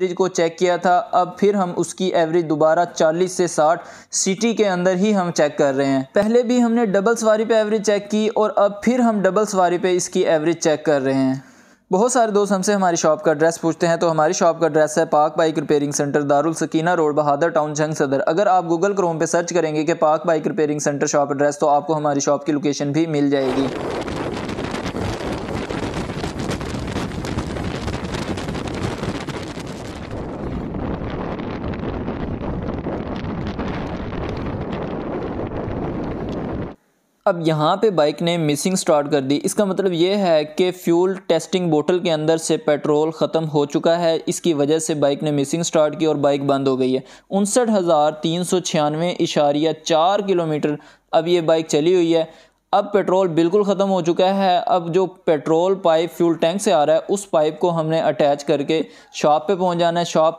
average को check किया था अब फिर हम उसकी एवरेज दोबारा 40 से 60 सिटी के अंदर ही हम चेक कर रहे हैं पहले भी हमने डबल सवारी पे एवरेज चेक की और अब फिर हम डबल सवारी पे इसकी एवरेज चेक कर रहे हैं बहुत सारे दोस्त हमसे हमारी शॉप का एड्रेस पूछते हैं तो हमारी शॉप का एड्रेस है Pak bike repairing centre Darul Sakina road Bahadar town Jang Sadar अगर आप गूगल क्रोम पे सर्च करेंगे कि Pak bike repairing centre shop address तो आपको हमारी शॉप की लोकेशन भी मिल जाएगी अब यहाँ पे बाइक ने मिसिंग स्टार्ट कर दी इसका मतलब ये है कि फ्यूल टेस्टिंग बोतल के अंदर से पेट्रोल ख़त्म हो चुका है इसकी वजह से बाइक ने मिसिंग स्टार्ट की और बाइक बंद हो गई है उनसठ हज़ार तीन सौ छियानवे इशारिया चार किलोमीटर अब ये बाइक चली हुई है अब पेट्रोल बिल्कुल ख़त्म हो चुका है अब जो पेट्रोल पाइप फ्यूल टैंक से आ रहा है उस पाइप को हमने अटैच करके शॉप पे पहुंच जाना है शॉप